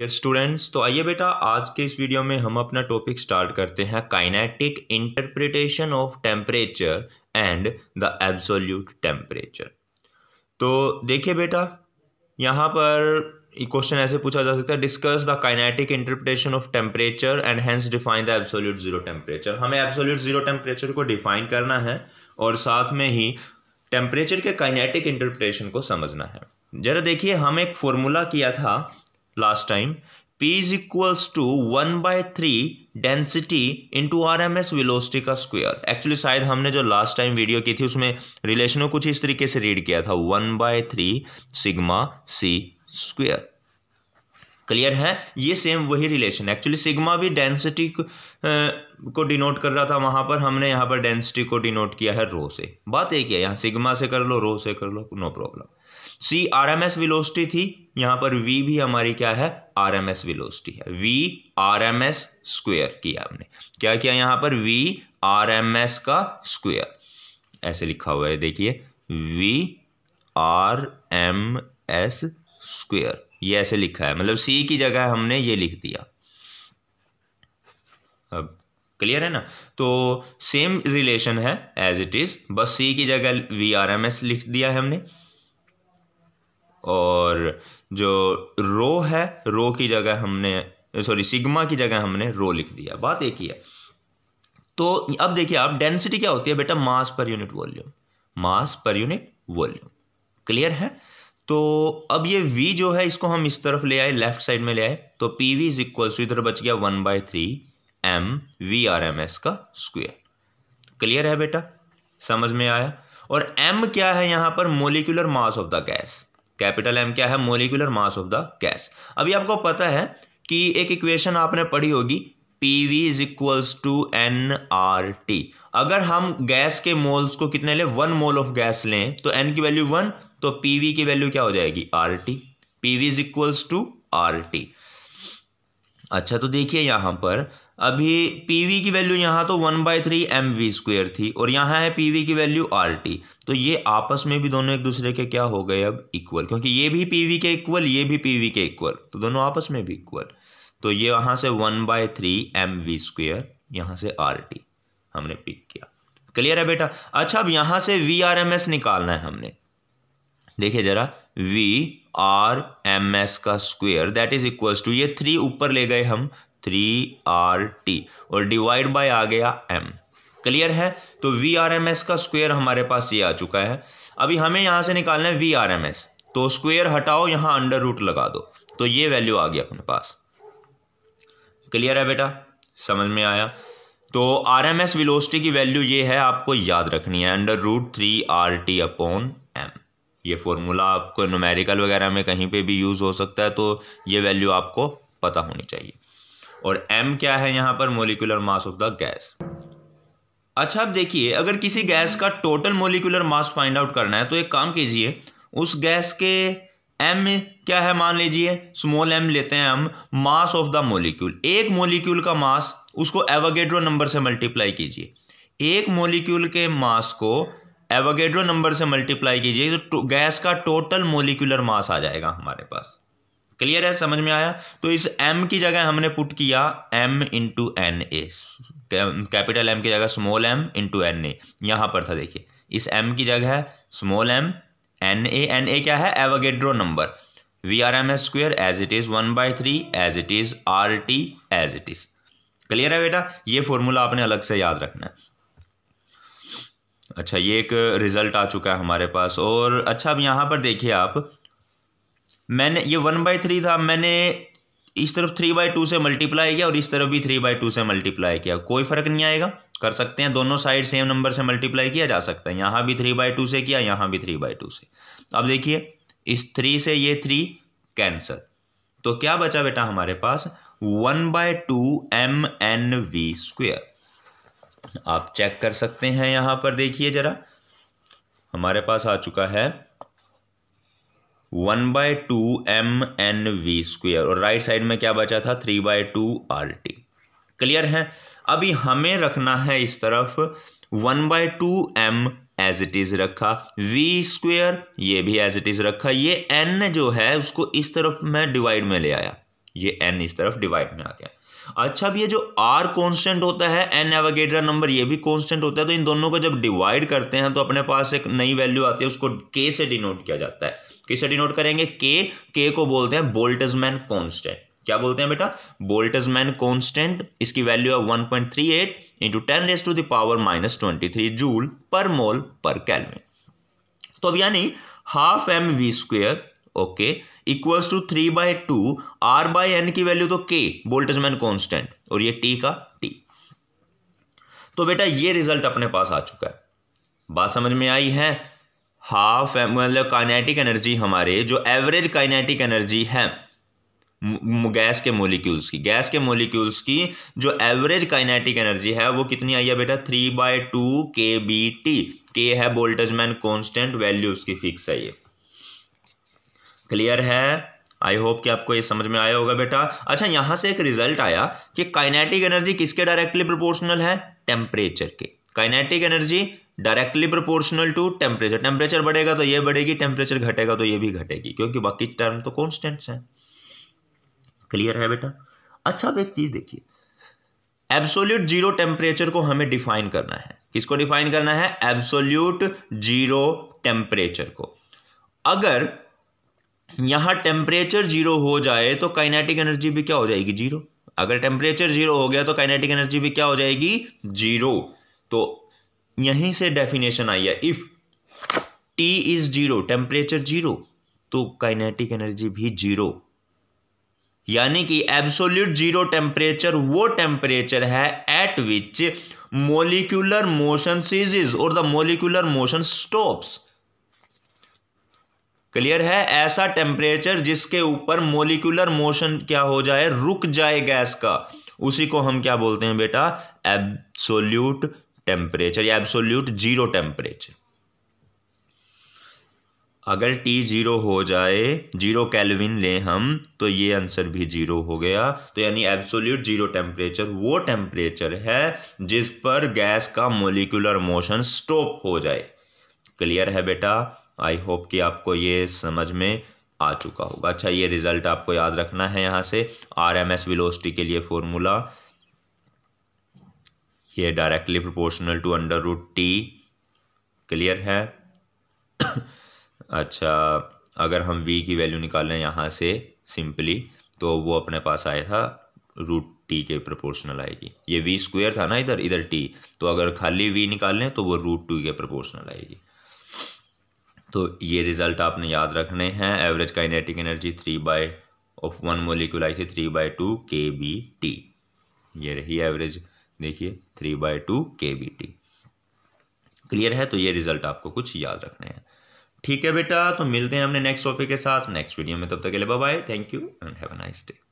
dear students तो आइए बेटा आज के इस वीडियो में हम अपना टॉपिक स्टार्ट करते हैं kinetic interpretation of temperature and the absolute temperature तो देखिए बेटा यहाँ पर क्वेश्चन ऐसे पूछा जा सकता है discuss the kinetic interpretation of temperature and hence define the absolute zero temperature हमें एब्सोल्यूट जीरो टेम्परेचर को डिफाइन करना है और साथ में ही टेम्परेचर के काइनेटिक इंटरप्रिटेशन को समझना है जरा देखिए हम एक फॉर्मूला किया था last time p is equals to 1 by 3 density into R M S velocity का स्क्वायर एक्चुअली शायद हमने जो लास्ट टाइम वीडियो की थी उसमें रिलेशन को कुछ इस तरीके से रीड किया था one by three sigma C square clear है ये सेम वही रिलेशन एक्चुअली सिग्मा भी डेंसिटी को डिनोट कर रहा था वहाँ पर हमने यहाँ पर डेंसिटी को डिनोट किया है रो से बात एक है यहाँ सिग्मा से कर लो रो से कर लो no problem C R M S velocity थी यहाँ पर वी भी हमारी क्या है आर एम एस विलोस्टी है V R M S square किया हमने क्या किया यहाँ पर वी आर एम एस का स्क्वेयर ऐसे लिखा हुआ है देखिए V R M S square ये ऐसे लिखा है मतलब सी की जगह हमने ये लिख दिया अब क्लियर है ना तो सेम रिलेशन है एज इट इज़ बस सी की जगह वी आर एम एस लिख दिया है हमने और जो रो है रो की जगह हमने सॉरी सिग्मा की जगह हमने रो लिख दिया बात एक ही है तो अब देखिए आप डेंसिटी क्या होती है बेटा मास per unit volume mass per unit volume clear है तो अब ये v जो है इसको हम इस तरफ ले आए लेफ्ट साइड में ले आए तो पी वी इज टू इधर बच गया one by three M V R M S का स्क्वेयर क्लियर है बेटा समझ में आया और m क्या है यहां पर molecular mass of the gas capital m क्या है molecular mass of the gas अभी आपको पता है कि एक इक्वेशन आपने पढ़ी होगी P V is equals to N R T अगर हम गैस के मोल्स को कितने लें वन मोल ऑफ गैस लें तो एन की वैल्यू वन तो पी वी की वैल्यू क्या हो जाएगी R T P V is equals to R T अच्छा तो देखिए यहाँ पर अभी पी वी की वैल्यू यहाँ तो one by three M V square थी और यहाँ है पी वी की वैल्यू आर टी तो ये आपस में भी दोनों एक दूसरे के क्या हो गए अब इक्वल क्योंकि ये भी पी वी के इक्वल ये भी पी वी के इक्वल तो दोनों आपस में भी इक्वल तो ये यहाँ से one by three M V square यहाँ से आर टी हमने पिक किया क्लियर है बेटा अच्छा अब यहाँ से वी आर एम एस निकालना है हमने देखिए जरा वी आर एम एस का square that is equals to ये थ्री ऊपर ले गए हम थ्री आर टी और डिवाइड बाय आ गया एम क्लियर है तो वी आर एम एस का स्क्वेयर हमारे पास ये आ चुका है अभी हमें यहाँ से निकालना है वी आर एम एस तो स्क्वेयर हटाओ यहाँ अंडर रूट लगा दो तो ये वैल्यू आ गई अपने पास क्लियर है बेटा समझ में आया तो आर एम एस वेलोसिटी की वैल्यू ये है आपको याद रखनी है under root three R T upon ये फॉर्मूला आपको नोमेरिकल वगैरह में कहीं पे भी यूज़ हो सकता है तो ये वैल्यू आपको पता होनी चाहिए और एम क्या है यहाँ पर molecular mass of the gas अच्छा आप देखिए अगर किसी गैस का total molecular mass find out करना है तो एक काम कीजिए उस गैस के एम क्या है मान लीजिए स्मॉल एम लेते हैं हम मास ऑफ द मोलिक्यूल एक मोलिक्यूल का मास उसको एवोगेड्रो नंबर से मल्टीप्लाई कीजिए एक मोलिक्यूल के मास को एवोगेड्रो नंबर से मल्टीप्लाई कीजिए तो गैस का टोटल मोलिकुलर मास आ जाएगा हमारे पास क्लियर है समझ में आया तो इस एम की जगह हमने पुट किया M into N A capital M की जगह small M into N A यहां पर था देखिए इस एम की जगह small M N A N A क्या है Avogadro number V R M S square as it is one by three as it is R T as it is clear है बेटा ये फॉर्मूला आपने अलग से याद रखना है अच्छा ये एक रिज़ल्ट आ चुका है हमारे पास और अच्छा अब यहाँ पर देखिए आप मैंने ये वन बाई थ्री था मैंने इस तरफ थ्री बाई टू से मल्टीप्लाई किया और इस तरफ भी थ्री बाई टू से मल्टीप्लाई किया कोई फ़र्क नहीं आएगा कर सकते हैं दोनों साइड सेम नंबर से मल्टीप्लाई किया जा सकता है यहाँ भी थ्री बाई टू से किया यहाँ भी थ्री बाई टू से अब देखिए इस थ्री से ये थ्री कैंसल तो क्या बचा बेटा हमारे पास one by two M N V square आप चेक कर सकते हैं यहाँ पर देखिए ज़रा हमारे पास आ चुका है one by two M N V square और राइट साइड में क्या बचा था three by two R T clear है अभी हमें रखना है इस तरफ one by two M as it is रखा वी स्क्वेयर ये भी एज इट इज रखा ये एन जो है उसको इस तरफ मैं डिवाइड में ले आया ये एन इस तरफ डिवाइड में आ गया अच्छा अब ये जो आर कॉन्स्टेंट होता है एन एवागेटर नंबर ये भी कॉन्स्टेंट होता है तो इन दोनों को जब डिवाइड करते हैं तो अपने पास एक नई वैल्यू आती है उसको के से डिनोट किया जाता है किसे डिनोट करेंगे के के को बोलते हैं बोल्टजमैन कॉन्स्टेंट क्या बोलते हैं बेटा बोल्टजमैन कॉन्स्टेंट इसकी वैल्यू है one point three eight into ten raise to the power minus twenty three joule per mole per kelvin तो अब यानी half M V square okay equals to three by two R by N की value तो के man constant और ये T का T तो बेटा ये रिजल्ट अपने पास आ चुका है बात समझ में आई है हाफ मतलब काइनेटिक एनर्जी हमारे जो एवरेज काइनेटिक एनर्जी है गैस के मोलिक्यूल्स की गैस के मोलिक्यूल्स की जो एवरेज काइनेटिक एनर्जी है वो कितनी आई है बेटा three by two K B T K है बोल्टेजमैन कॉन्स्टेंट वैल्यू उसकी फिक्स है ये क्लियर है आई होप कि आपको ये समझ में आया होगा बेटा अच्छा यहाँ से एक रिजल्ट आया कि काइनेटिक एनर्जी किसके डायरेक्टली प्रोपोर्शनल है टेम्परेचर के kinetic energy directly proportional to temperature temperature बढ़ेगा तो ये बढ़ेगी टेम्परेचर घटेगा तो ये भी घटेगी क्योंकि बाकी टर्म तो कॉन्स्टेंट्स हैं क्लियर है बेटा अच्छा आप एक चीज देखिए एब्सोल्यूट जीरो टेम्परेचर को हमें डिफाइन करना है किसको डिफाइन करना है एब्सोल्यूट जीरो टेम्परेचर को अगर यहाँ टेम्परेचर जीरो हो जाए तो काइनेटिक एनर्जी भी क्या हो जाएगी जीरो अगर टेम्परेचर जीरो हो गया तो काइनेटिक एनर्जी भी क्या हो जाएगी जीरो तो यहीं से डेफिनेशन आई है if T is zero temperature zero तो काइनेटिक एनर्जी भी जीरो यानी कि एब्सोल्यूट जीरो टेम्परेचर वो टेम्परेचर है at which molecular motion ceases और the molecular motion stops clear है ऐसा टेम्परेचर जिसके ऊपर मोलिकुलर मोशन क्या हो जाए रुक जाए गैस का उसी को हम क्या बोलते हैं बेटा एब्सोल्यूट टेम्परेचर या एब्सोल्यूट जीरो टेम्परेचर अगर टी जीरो हो जाए जीरो कैलविन लें हम तो ये आंसर भी जीरो हो गया तो यानी एब्सोल्यूट जीरो टेम्परेचर वो टेम्परेचर है जिस पर गैस का मोलिकुलर मोशन स्टॉप हो जाए क्लियर है बेटा आई होप कि आपको ये समझ में आ चुका होगा अच्छा ये रिज़ल्ट आपको याद रखना है यहाँ से आर एम एस के लिए फॉर्मूला ये directly proportional to under root T clear है अच्छा अगर हम वी की वैल्यू निकालें यहाँ से सिंपली तो वो अपने पास आया था रूट टी के प्रोपोर्शनल आएगी ये वी स्क्वेयर था ना इधर इधर टी तो अगर खाली वी निकाल लें तो वो रूट टू के प्रोपोर्शनल आएगी तो ये रिज़ल्ट आपने याद रखने हैं average kinetic energy three by of one molecule आई थी three by two K B T ये रही एवरेज देखिए three by two K B T clear है तो ये रिज़ल्ट आपको कुछ याद रखने हैं ठीक है बेटा तो मिलते हैं हमने नेक्स्ट टॉपिक के साथ नेक्स्ट वीडियो में तब तक के लिए bye thank you and have a nice day